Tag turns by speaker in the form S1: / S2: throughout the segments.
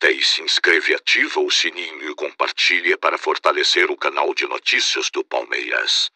S1: gosta e se inscreve, ativa o sininho e compartilha para fortalecer o canal de notícias do Palmeiras.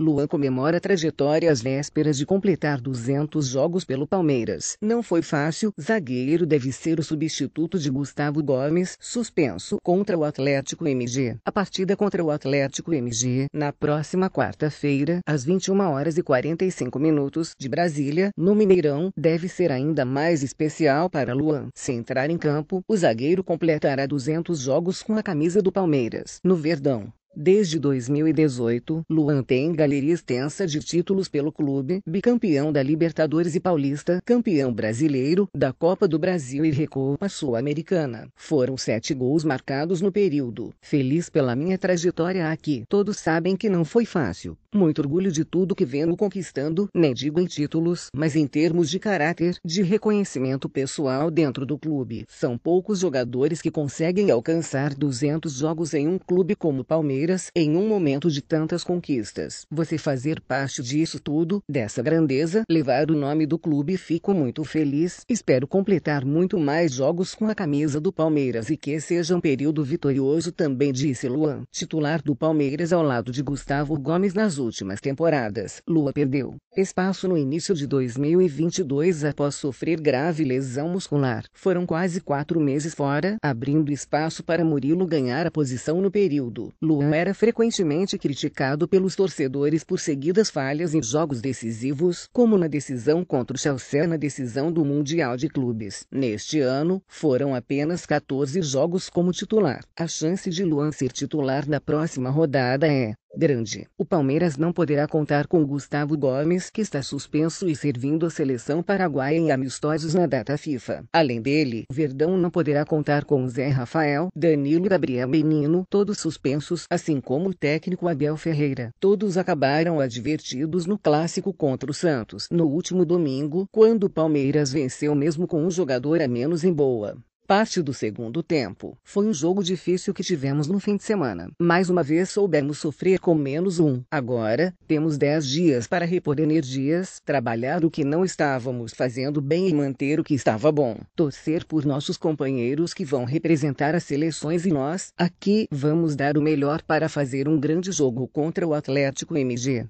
S2: Luan comemora a trajetória às vésperas de completar 200 jogos pelo Palmeiras. Não foi fácil, zagueiro deve ser o substituto de Gustavo Gomes, suspenso contra o Atlético MG. A partida contra o Atlético MG, na próxima quarta-feira, às 21 horas e 45 minutos de Brasília, no Mineirão, deve ser ainda mais especial para Luan. Se entrar em campo, o zagueiro completará 200 jogos com a camisa do Palmeiras. No Verdão, Desde 2018, Luan tem galeria extensa de títulos pelo clube, bicampeão da Libertadores e Paulista, campeão brasileiro, da Copa do Brasil e Recopa Sul-Americana. Foram sete gols marcados no período. Feliz pela minha trajetória aqui. Todos sabem que não foi fácil. Muito orgulho de tudo que venho conquistando, nem né, digo em títulos, mas em termos de caráter, de reconhecimento pessoal dentro do clube. São poucos jogadores que conseguem alcançar 200 jogos em um clube como Palmeiras em um momento de tantas conquistas. Você fazer parte disso tudo, dessa grandeza, levar o nome do clube, fico muito feliz. Espero completar muito mais jogos com a camisa do Palmeiras e que seja um período vitorioso também, disse Luan, titular do Palmeiras ao lado de Gustavo Gomes nas últimas temporadas, Lua perdeu espaço no início de 2022 após sofrer grave lesão muscular. Foram quase quatro meses fora, abrindo espaço para Murilo ganhar a posição no período. Lua era frequentemente criticado pelos torcedores por seguidas falhas em jogos decisivos, como na decisão contra o Chelsea na decisão do Mundial de Clubes. Neste ano, foram apenas 14 jogos como titular. A chance de Luan ser titular na próxima rodada é grande. O Palmeiras não poderá contar com Gustavo Gomes, que está suspenso e servindo a seleção paraguaia em amistosos na data FIFA. Além dele, Verdão não poderá contar com Zé Rafael, Danilo e Gabriel Menino, todos suspensos, assim como o técnico Abel Ferreira. Todos acabaram advertidos no clássico contra o Santos no último domingo, quando o Palmeiras venceu mesmo com um jogador a menos em boa. Parte do segundo tempo foi um jogo difícil que tivemos no fim de semana. Mais uma vez soubemos sofrer com menos um. Agora, temos 10 dias para repor energias, trabalhar o que não estávamos fazendo bem e manter o que estava bom. Torcer por nossos companheiros que vão representar as seleções e nós, aqui, vamos dar o melhor para fazer um grande jogo contra o Atlético MG.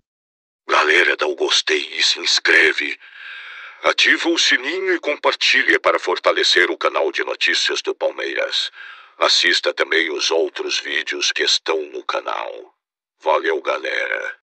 S1: Galera, dá o gostei e se inscreve. Ativa o sininho e compartilhe para fortalecer o canal de notícias do Palmeiras. Assista também os outros vídeos que estão no canal. Valeu, galera!